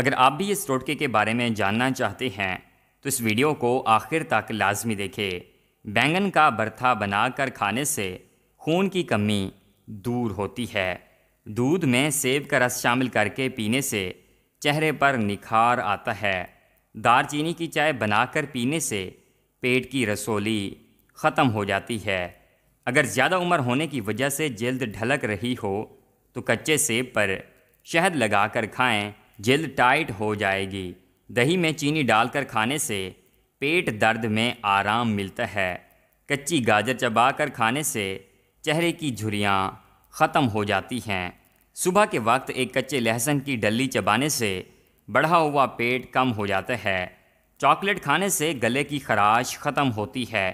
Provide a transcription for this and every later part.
अगर आप भी इस टोटके के बारे में जानना चाहते हैं तो इस वीडियो को आखिर तक लाजमी देखें बैंगन का बना बनाकर खाने से खून की कमी दूर होती है दूध में सेब का रस शामिल करके पीने से चेहरे पर निखार आता है दारचीनी की चाय बनाकर पीने से पेट की रसोली ख़त्म हो जाती है अगर ज़्यादा उम्र होने की वजह से जल्द ढलक रही हो तो कच्चे सेब पर शहद लगाकर खाएं जल्द टाइट हो जाएगी दही में चीनी डालकर खाने से पेट दर्द में आराम मिलता है कच्ची गाजर चबाकर खाने से चेहरे की झुरियाँ ख़त्म हो जाती हैं सुबह के वक्त एक कच्चे लहसुन की डली चबाने से बढ़ा हुआ पेट कम हो जाता है चॉकलेट खाने से गले की खराश ख़त्म होती है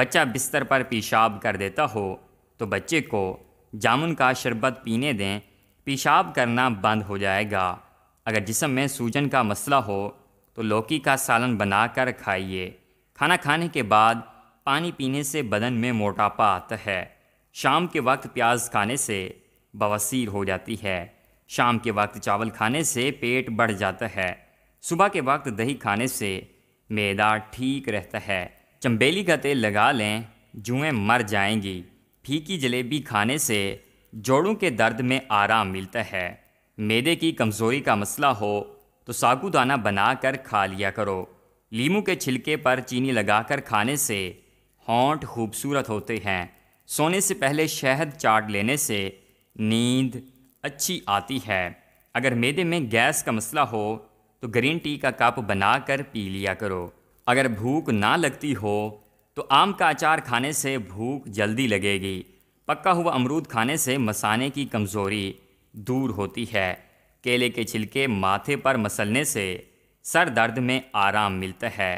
बच्चा बिस्तर पर पेशाब कर देता हो तो बच्चे को जामुन का शरबत पीने दें पेशाब करना बंद हो जाएगा अगर जिसम में सूजन का मसला हो तो लौकी का सालन बनाकर खाइए खाना खाने के बाद पानी पीने से बदन में मोटापा आता है शाम के वक्त प्याज खाने से बवसीर हो जाती है शाम के वक्त चावल खाने से पेट बढ़ जाता है सुबह के वक्त दही खाने से मैदा ठीक रहता है चम्बेली का तेल लगा लें जुएँ मर जाएंगी फीकी जलेबी खाने से जोड़ों के दर्द में आराम मिलता है मैदे की कमज़ोरी का मसला हो तो साबुदाना बना कर खा लिया करो लीमू के छिलके पर चीनी लगाकर खाने से होंठ खूबसूरत होते हैं सोने से पहले शहद चाट लेने से नींद अच्छी आती है अगर मैदे में गैस का मसला हो तो ग्रीन टी का कप बना कर पी लिया करो अगर भूख ना लगती हो तो आम का अचार खाने से भूख जल्दी लगेगी पक्का हुआ अमरूद खाने से मसाने की कमज़ोरी दूर होती है केले के छिलके माथे पर मसलने से सर दर्द में आराम मिलता है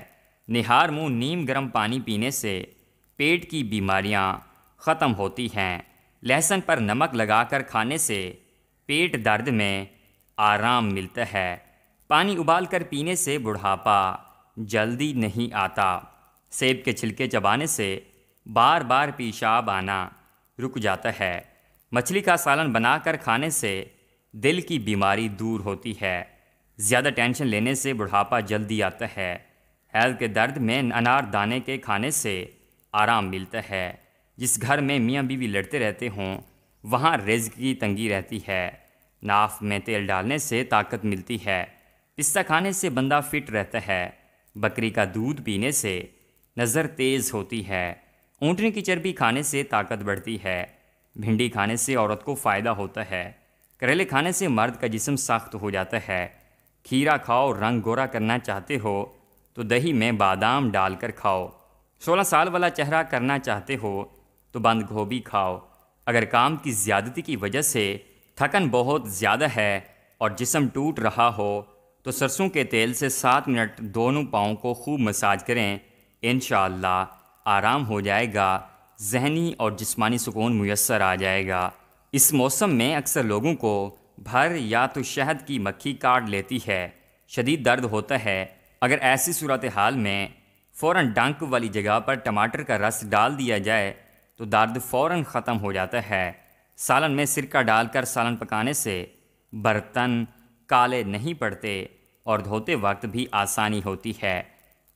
निहार मुँह नीम गर्म पानी पीने से पेट की बीमारियाँ ख़त्म होती हैं लहसुन पर नमक लगाकर खाने से पेट दर्द में आराम मिलता है पानी उबाल कर पीने से बुढ़ापा जल्दी नहीं आता सेब के छिलके चबाने से बार बार पेशाब आना रुक जाता है मछली का सालन बनाकर खाने से दिल की बीमारी दूर होती है ज़्यादा टेंशन लेने से बुढ़ापा जल्दी आता है हेल्थ के दर्द में अनार दाने के खाने से आराम मिलता है जिस घर में मियाँ बीवी लड़ते रहते हों वहाँ रेज की तंगी रहती है नाफ में तेल डालने से ताकत मिलती है पिस्ता खाने से बंदा फिट रहता है बकरी का दूध पीने से नज़र तेज़ होती है ऊँटने की चर्बी खाने से ताकत बढ़ती है भिंडी खाने से औरत को फ़ायदा होता है करेले खाने से मर्द का जिसम सख्त हो जाता है खीरा खाओ रंग गोरा करना चाहते हो तो दही में बादाम डालकर खाओ सोलह साल वाला चेहरा करना चाहते हो तो बंद गोभी खाओ अगर काम की ज़्यादती की वजह से थकन बहुत ज़्यादा है और जिसम टूट रहा हो तो सरसों के तेल से सात मिनट दोनों पाँव को खूब मसाज करें इन आराम हो जाएगा जहनी और जिस्मानी सुकून मैसर आ जाएगा इस मौसम में अक्सर लोगों को भर या तो शहद की मक्खी काट लेती है शदीद दर्द होता है अगर ऐसी सूरत हाल में फ़ौर डंक वाली जगह पर टमाटर का रस डाल दिया जाए तो दर्द फ़ौर ख़त्म हो जाता है सालन में सिरका डालकर सालन पकाने से बर्तन काले नहीं पड़ते और धोते वक्त भी आसानी होती है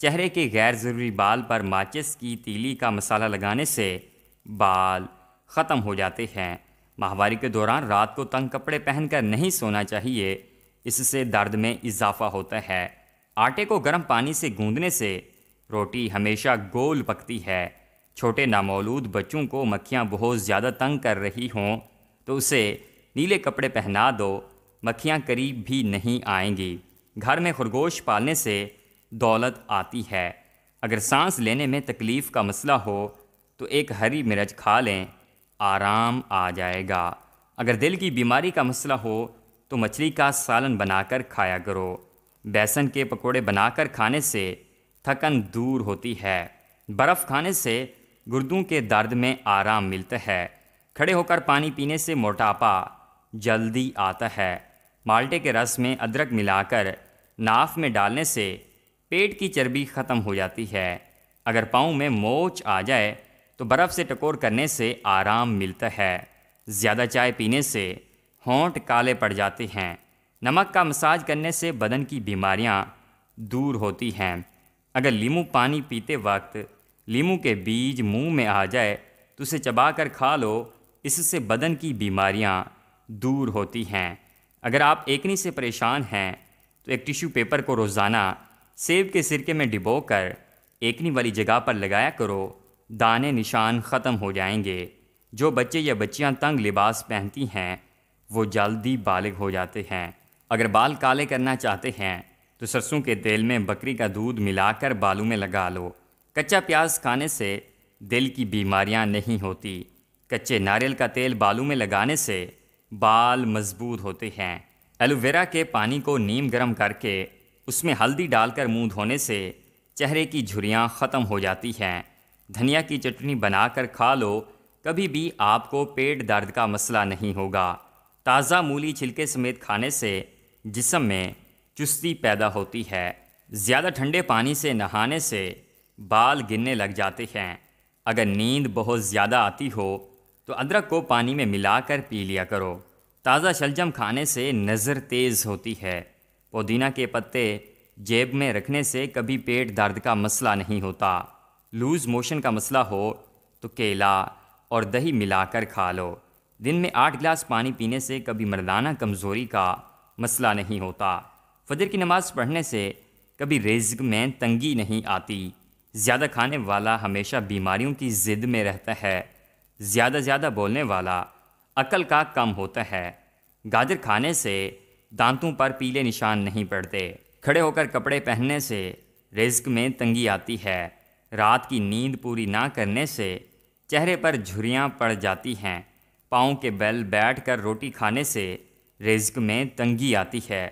चेहरे के गैर ज़रूरी बाल पर माचिस की तीली का मसाला लगाने से बाल ख़त्म हो जाते हैं माहवारी के दौरान रात को तंग कपड़े पहनकर नहीं सोना चाहिए इससे दर्द में इजाफा होता है आटे को गर्म पानी से गूंदने से रोटी हमेशा गोल पकती है छोटे नामौलूद बच्चों को मक्खियाँ बहुत ज़्यादा तंग कर रही हों तो उसे नीले कपड़े पहना दो मक्खियाँ करीब भी नहीं आएंगी घर में खरगोश पालने से दौलत आती है अगर सांस लेने में तकलीफ़ का मसला हो तो एक हरी मिर्च खा लें आराम आ जाएगा अगर दिल की बीमारी का मसला हो तो मछली का सालन बनाकर खाया करो बेसन के पकोड़े बनाकर खाने से थकन दूर होती है बर्फ़ खाने से गुर्दों के दर्द में आराम मिलता है खड़े होकर पानी पीने से मोटापा जल्दी आता है माल्टे के रस में अदरक मिलाकर नाफ में डालने से पेट की चर्बी ख़त्म हो जाती है अगर पाँव में मोच आ जाए तो बर्फ़ से टकोर करने से आराम मिलता है ज़्यादा चाय पीने से होंट काले पड़ जाते हैं नमक का मसाज करने से बदन की बीमारियां दूर होती हैं अगर लीमू पानी पीते वक्त लीमू के बीज मुंह में आ जाए तो उसे चबा कर खा लो इससे बदन की बीमारियां दूर होती हैं अगर आप एकनी से परेशान हैं तो एक टिश्यू पेपर को रोज़ाना सेब के सिरके में डिबो कर एकनी वाली जगह पर लगाया करो दाने निशान ख़त्म हो जाएंगे जो बच्चे या बच्चियां तंग लिबास पहनती हैं वो जल्दी बालिग हो जाते हैं अगर बाल काले करना चाहते हैं तो सरसों के तेल में बकरी का दूध मिलाकर बालों में लगा लो कच्चा प्याज खाने से दिल की बीमारियां नहीं होती कच्चे नारियल का तेल बालों में लगाने से बाल मजबूत होते हैं एलोवेरा के पानी को नीम गर्म करके उसमें हल्दी डालकर मुंह धोने से चेहरे की झुरियाँ ख़त्म हो जाती हैं धनिया की चटनी बनाकर खा लो कभी भी आपको पेट दर्द का मसला नहीं होगा ताज़ा मूली छिलके समेत खाने से जिसम में चुस्ती पैदा होती है ज़्यादा ठंडे पानी से नहाने से बाल गिरने लग जाते हैं अगर नींद बहुत ज़्यादा आती हो तो अदरक को पानी में मिलाकर पी लिया करो ताज़ा शलजम खाने से नज़र तेज़ होती है पुदीना के पत्ते जेब में रखने से कभी पेट दर्द का मसला नहीं होता लूज़ मोशन का मसला हो तो केला और दही मिलाकर खा लो दिन में आठ गिलास पानी पीने से कभी मर्दाना कमज़ोरी का मसला नहीं होता फजर की नमाज़ पढ़ने से कभी रिज्क में तंगी नहीं आती ज़्यादा खाने वाला हमेशा बीमारियों की ज़िद में रहता है ज़्यादा ज़्यादा बोलने वाला अकल का कम होता है गाजर खाने से दांतों पर पीले निशान नहीं पड़ते खड़े होकर कपड़े पहनने से रिस्क में तंगी आती है रात की नींद पूरी ना करने से चेहरे पर झुरियाँ पड़ जाती हैं पाँव के बल बैठ कर रोटी खाने से रिस्क में तंगी आती है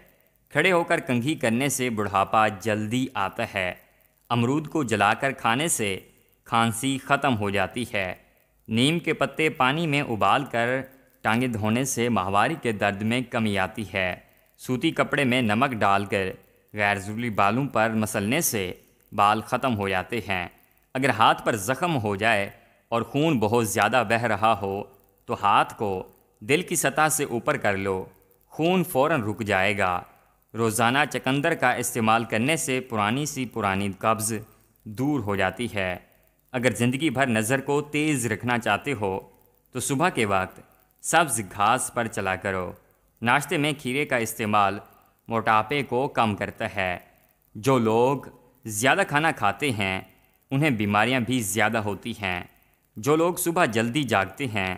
खड़े होकर कंघी करने से बुढ़ापा जल्दी आता है अमरूद को जलाकर खाने से खांसी ख़त्म हो जाती है नीम के पत्ते पानी में उबाल कर टांगे धोने से माहवारी के दर्द में कमी आती है सूती कपड़े में नमक डालकर गैर ज़रूरी बालों पर मसलने से बाल ख़त्म हो जाते हैं अगर हाथ पर ज़ख़म हो जाए और खून बहुत ज़्यादा बह रहा हो तो हाथ को दिल की सतह से ऊपर कर लो खून फ़ौर रुक जाएगा रोज़ाना चकंदर का इस्तेमाल करने से पुरानी सी पुरानी कब्ज़ दूर हो जाती है अगर ज़िंदगी भर नज़र को तेज़ रखना चाहते हो तो सुबह के वक्त सब्ज़ घास पर चला करो नाश्ते में खीरे का इस्तेमाल मोटापे को कम करता है जो लोग ज़्यादा खाना खाते हैं उन्हें बीमारियां भी ज़्यादा होती हैं जो लोग सुबह जल्दी जागते हैं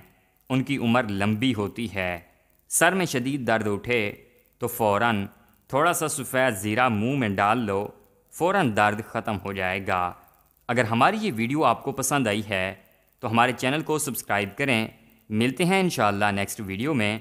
उनकी उम्र लंबी होती है सर में शदीद दर्द उठे तो फ़ौर थोड़ा सा सफ़ेद ज़ीरा मुंह में डाल लो फ़ौर दर्द ख़त्म हो जाएगा अगर हमारी ये वीडियो आपको पसंद आई है तो हमारे चैनल को सब्सक्राइब करें मिलते हैं इन नेक्स्ट वीडियो में